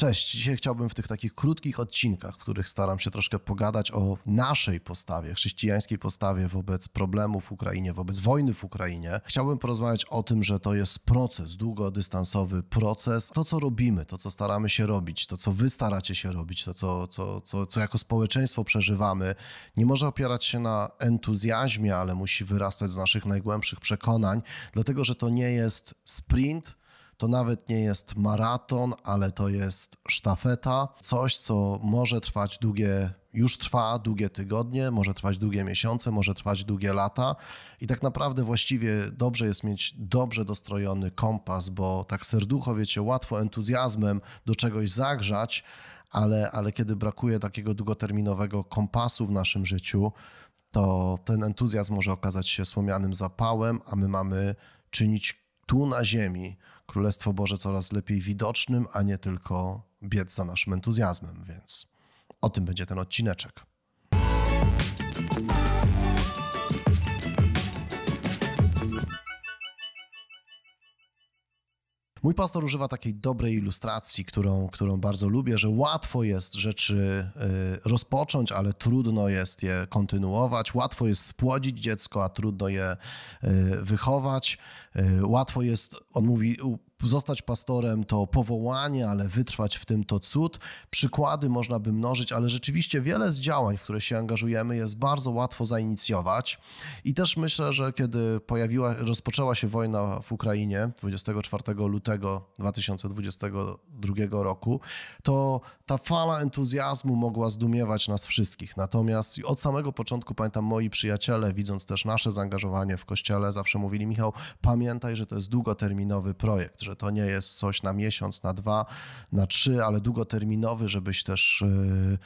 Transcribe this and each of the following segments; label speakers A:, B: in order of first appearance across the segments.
A: Cześć, dzisiaj chciałbym w tych takich krótkich odcinkach, w których staram się troszkę pogadać o naszej postawie, chrześcijańskiej postawie wobec problemów w Ukrainie, wobec wojny w Ukrainie. Chciałbym porozmawiać o tym, że to jest proces, długodystansowy proces. To, co robimy, to, co staramy się robić, to, co wy staracie się robić, to, co, co, co, co jako społeczeństwo przeżywamy, nie może opierać się na entuzjazmie, ale musi wyrastać z naszych najgłębszych przekonań, dlatego że to nie jest sprint, to nawet nie jest maraton, ale to jest sztafeta, coś, co może trwać długie, już trwa długie tygodnie, może trwać długie miesiące, może trwać długie lata. I tak naprawdę właściwie dobrze jest mieć dobrze dostrojony kompas, bo tak serducho, wiecie, łatwo entuzjazmem do czegoś zagrzać, ale, ale kiedy brakuje takiego długoterminowego kompasu w naszym życiu, to ten entuzjazm może okazać się słomianym zapałem, a my mamy czynić tu na ziemi Królestwo Boże coraz lepiej widocznym, a nie tylko biec za naszym entuzjazmem, więc o tym będzie ten odcineczek. Mój pastor używa takiej dobrej ilustracji, którą, którą bardzo lubię, że łatwo jest rzeczy y, rozpocząć, ale trudno jest je kontynuować. Łatwo jest spłodzić dziecko, a trudno je y, wychować. Y, łatwo jest, on mówi, zostać pastorem to powołanie, ale wytrwać w tym to cud. Przykłady można by mnożyć, ale rzeczywiście wiele z działań, w które się angażujemy, jest bardzo łatwo zainicjować. I też myślę, że kiedy pojawiła, rozpoczęła się wojna w Ukrainie 24 lutego 2022 roku, to ta fala entuzjazmu mogła zdumiewać nas wszystkich. Natomiast od samego początku pamiętam moi przyjaciele, widząc też nasze zaangażowanie w kościele, zawsze mówili: Michał, pamiętaj, że to jest długoterminowy projekt, że że to nie jest coś na miesiąc, na dwa, na trzy, ale długoterminowy, żebyś też y,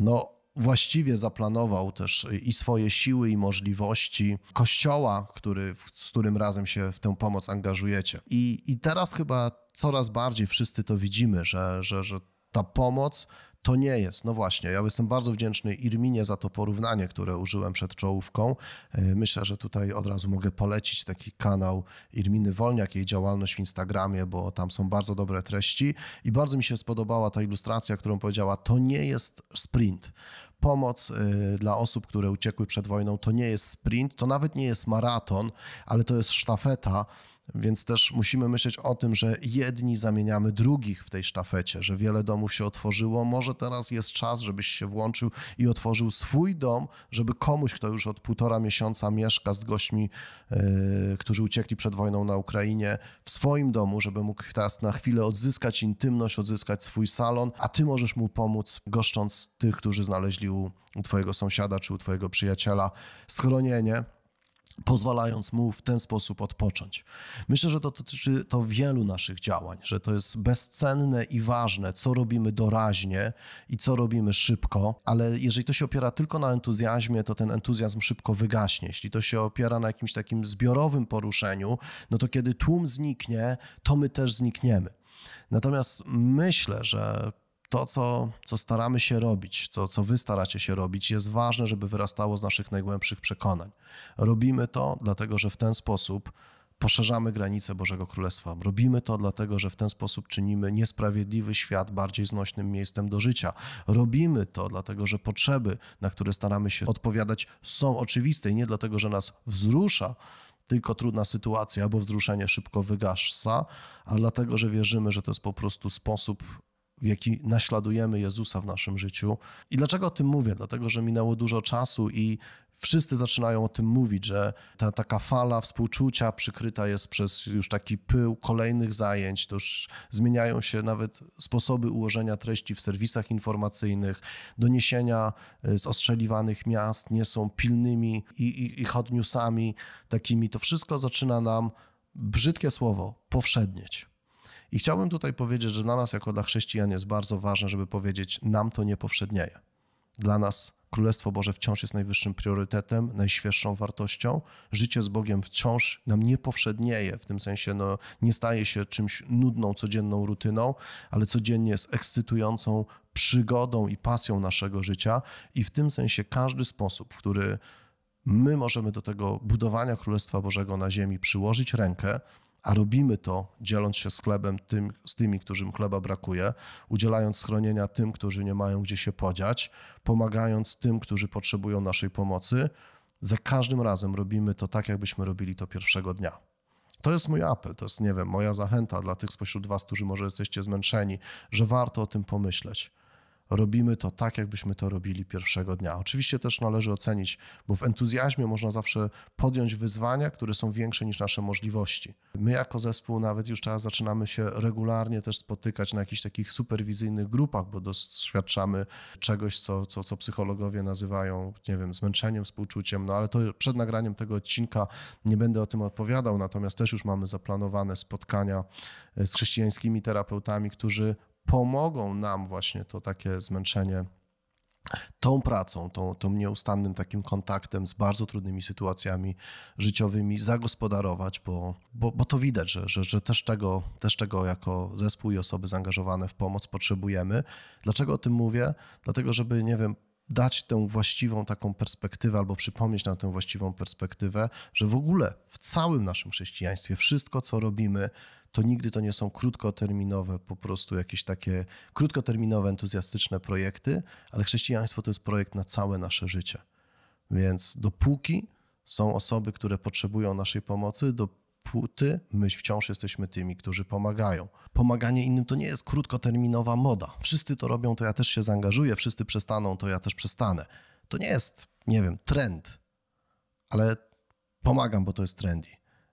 A: no, właściwie zaplanował też i swoje siły, i możliwości kościoła, który, z którym razem się w tę pomoc angażujecie. I, i teraz chyba coraz bardziej wszyscy to widzimy, że, że, że ta pomoc to nie jest. No właśnie, ja jestem bardzo wdzięczny Irminie za to porównanie, które użyłem przed czołówką. E, myślę, że tutaj od razu mogę polecić taki kanał Irminy Wolniak, jej działalność w Instagramie, bo tam są bardzo dobre treści i bardzo mi się spodobała ta ilustracja, którą powiedziała, to nie jest sprint pomoc e, dla osób, które uciekły przed wojną, to nie jest sprint, to nawet nie jest maraton, ale to jest sztafeta, więc też musimy myśleć o tym, że jedni zamieniamy drugich w tej sztafecie, że wiele domów się otworzyło. Może teraz jest czas, żebyś się włączył i otworzył swój dom, żeby komuś, kto już od półtora miesiąca mieszka z gośćmi, yy, którzy uciekli przed wojną na Ukrainie, w swoim domu, żeby mógł teraz na chwilę odzyskać intymność, odzyskać swój salon, a ty możesz mu pomóc, goszcząc tych, którzy znaleźli u, u twojego sąsiada czy u twojego przyjaciela schronienie pozwalając mu w ten sposób odpocząć. Myślę, że to dotyczy to wielu naszych działań, że to jest bezcenne i ważne, co robimy doraźnie i co robimy szybko, ale jeżeli to się opiera tylko na entuzjazmie, to ten entuzjazm szybko wygaśnie. Jeśli to się opiera na jakimś takim zbiorowym poruszeniu, no to kiedy tłum zniknie, to my też znikniemy. Natomiast myślę, że to, co, co staramy się robić, to, co wy staracie się robić, jest ważne, żeby wyrastało z naszych najgłębszych przekonań. Robimy to, dlatego że w ten sposób poszerzamy granice Bożego Królestwa. Robimy to dlatego, że w ten sposób czynimy niesprawiedliwy świat bardziej znośnym miejscem do życia. Robimy to dlatego, że potrzeby, na które staramy się odpowiadać, są oczywiste i nie dlatego, że nas wzrusza tylko trudna sytuacja, bo wzruszenie szybko wygasa, ale dlatego, że wierzymy, że to jest po prostu sposób w jaki naśladujemy Jezusa w naszym życiu. I dlaczego o tym mówię? Dlatego, że minęło dużo czasu i wszyscy zaczynają o tym mówić, że ta taka fala współczucia przykryta jest przez już taki pył kolejnych zajęć, to już zmieniają się nawet sposoby ułożenia treści w serwisach informacyjnych, doniesienia e, z ostrzeliwanych miast nie są pilnymi i, i, i hot newsami takimi. To wszystko zaczyna nam, brzydkie słowo, powszednieć. I chciałbym tutaj powiedzieć, że dla nas, jako dla chrześcijan, jest bardzo ważne, żeby powiedzieć: nam to nie powszednieje. Dla nas Królestwo Boże wciąż jest najwyższym priorytetem, najświeższą wartością. Życie z Bogiem wciąż nam nie powszednieje, w tym sensie no, nie staje się czymś nudną, codzienną rutyną, ale codziennie jest ekscytującą przygodą i pasją naszego życia. I w tym sensie każdy sposób, w który my możemy do tego budowania Królestwa Bożego na ziemi przyłożyć rękę, a robimy to dzieląc się z chlebem tym, z tymi, którym chleba brakuje, udzielając schronienia tym, którzy nie mają gdzie się podziać, pomagając tym, którzy potrzebują naszej pomocy, za każdym razem robimy to tak, jakbyśmy robili to pierwszego dnia. To jest mój apel, to jest, nie wiem, moja zachęta dla tych spośród Was, którzy może jesteście zmęczeni, że warto o tym pomyśleć robimy to tak, jakbyśmy to robili pierwszego dnia. Oczywiście też należy ocenić, bo w entuzjazmie można zawsze podjąć wyzwania, które są większe niż nasze możliwości. My jako zespół nawet już teraz zaczynamy się regularnie też spotykać na jakichś takich superwizyjnych grupach, bo doświadczamy czegoś, co, co, co psychologowie nazywają, nie wiem, zmęczeniem, współczuciem, no ale to przed nagraniem tego odcinka nie będę o tym opowiadał, natomiast też już mamy zaplanowane spotkania z chrześcijańskimi terapeutami, którzy pomogą nam właśnie to takie zmęczenie tą pracą, tą, tą nieustannym takim kontaktem z bardzo trudnymi sytuacjami życiowymi zagospodarować, bo, bo, bo to widać, że, że, że, też, tego, też tego jako zespół i osoby zaangażowane w pomoc potrzebujemy. Dlaczego o tym mówię? Dlatego, żeby, nie wiem, dać tę właściwą taką perspektywę, albo przypomnieć nam tę właściwą perspektywę, że w ogóle w całym naszym chrześcijaństwie wszystko, co robimy, to nigdy to nie są krótkoterminowe, po prostu jakieś takie krótkoterminowe, entuzjastyczne projekty, ale chrześcijaństwo to jest projekt na całe nasze życie. Więc dopóki są osoby, które potrzebują naszej pomocy, do, dopóty my wciąż jesteśmy tymi, którzy pomagają. Pomaganie innym to nie jest krótkoterminowa moda. Wszyscy to robią, to ja też się zaangażuję, wszyscy przestaną, to ja też przestanę. To nie jest, nie wiem, trend, ale pomagam, bo to jest trendy.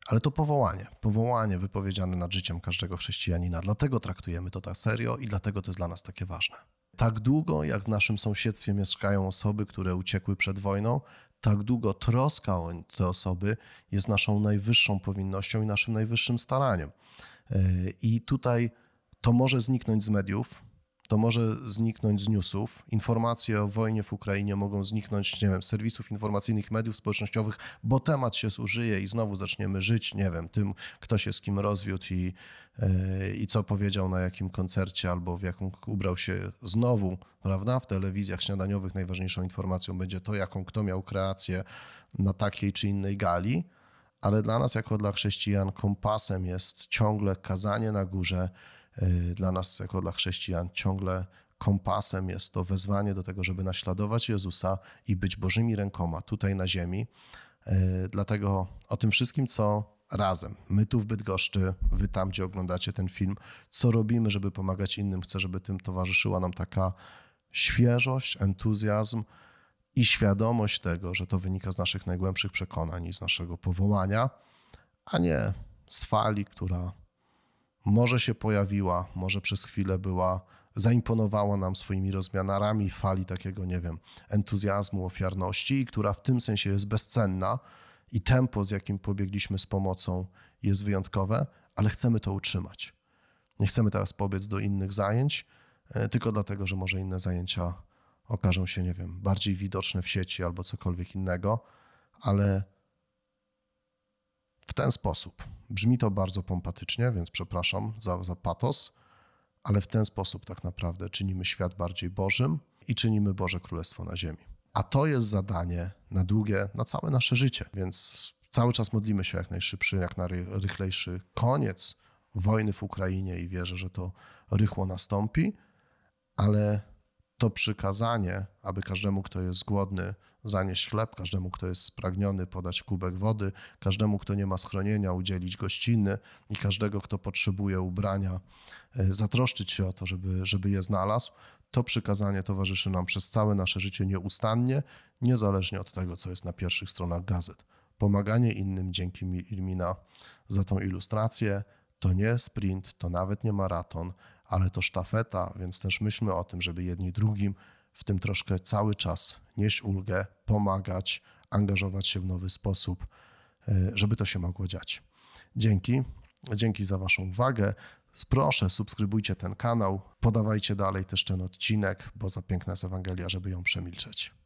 A: Ale to powołanie, powołanie wypowiedziane nad życiem każdego chrześcijanina. Dlatego traktujemy to tak serio i dlatego to jest dla nas takie ważne tak długo, jak w naszym sąsiedztwie mieszkają osoby, które uciekły przed wojną, tak długo troska o te osoby jest naszą najwyższą powinnością i naszym najwyższym staraniem. E, I tutaj to może zniknąć z mediów, to może zniknąć z newsów. Informacje o wojnie w Ukrainie mogą zniknąć, nie wiem, z serwisów informacyjnych, mediów społecznościowych, bo temat się zużyje i znowu zaczniemy żyć, nie wiem, tym, kto się z kim rozwiódł i, e, i co powiedział na jakim koncercie albo w jaką ubrał się znowu, prawda? W telewizjach śniadaniowych najważniejszą informacją będzie to, jaką kto miał kreację na takiej czy innej gali. Ale dla nas, jako dla chrześcijan, kompasem jest ciągle kazanie na górze, Y, dla nas, jako dla chrześcijan, ciągle kompasem jest to wezwanie do tego, żeby naśladować Jezusa i być Bożymi rękoma tutaj na ziemi. Y, dlatego o tym wszystkim, co razem. My tu w Bydgoszczy, wy tam, gdzie oglądacie ten film, co robimy, żeby pomagać innym. Chcę, żeby tym towarzyszyła nam taka świeżość, entuzjazm i świadomość tego, że to wynika z naszych najgłębszych przekonań i z naszego powołania, a nie z fali, która może się pojawiła, może przez chwilę była, zaimponowała nam swoimi rozmianami fali takiego, nie wiem, entuzjazmu, ofiarności, która w tym sensie jest bezcenna i tempo, z jakim pobiegliśmy z pomocą, jest wyjątkowe, ale chcemy to utrzymać. Nie chcemy teraz pobiec do innych zajęć, e, tylko dlatego, że może inne zajęcia okażą się, nie wiem, bardziej widoczne w sieci albo cokolwiek innego, ale w ten sposób. Brzmi to bardzo pompatycznie, więc przepraszam za, za patos, ale w ten sposób tak naprawdę czynimy świat bardziej Bożym i czynimy Boże Królestwo na ziemi. A to jest zadanie na długie, na całe nasze życie, więc cały czas modlimy się jak najszybszy, jak najrychlejszy koniec wojny w Ukrainie i wierzę, że to rychło nastąpi, ale to przykazanie, aby każdemu, kto jest głodny, zanieść chleb, każdemu, kto jest spragniony, podać kubek wody, każdemu, kto nie ma schronienia, udzielić gościny i każdego, kto potrzebuje ubrania, e, zatroszczyć się o to, żeby, żeby je znalazł. To przykazanie towarzyszy nam przez całe nasze życie nieustannie, niezależnie od tego, co jest na pierwszych stronach gazet. Pomaganie innym dzięki Irmina za tą ilustrację to nie sprint, to nawet nie maraton, ale to sztafeta, więc też myślmy o tym, żeby jedni drugim w tym troszkę cały czas nieść ulgę, pomagać, angażować się w nowy sposób, e, żeby to się mogło dziać. Dzięki. Dzięki za Waszą uwagę. Proszę, subskrybujcie ten kanał, podawajcie dalej też ten odcinek, bo za piękna jest Ewangelia, żeby ją przemilczeć.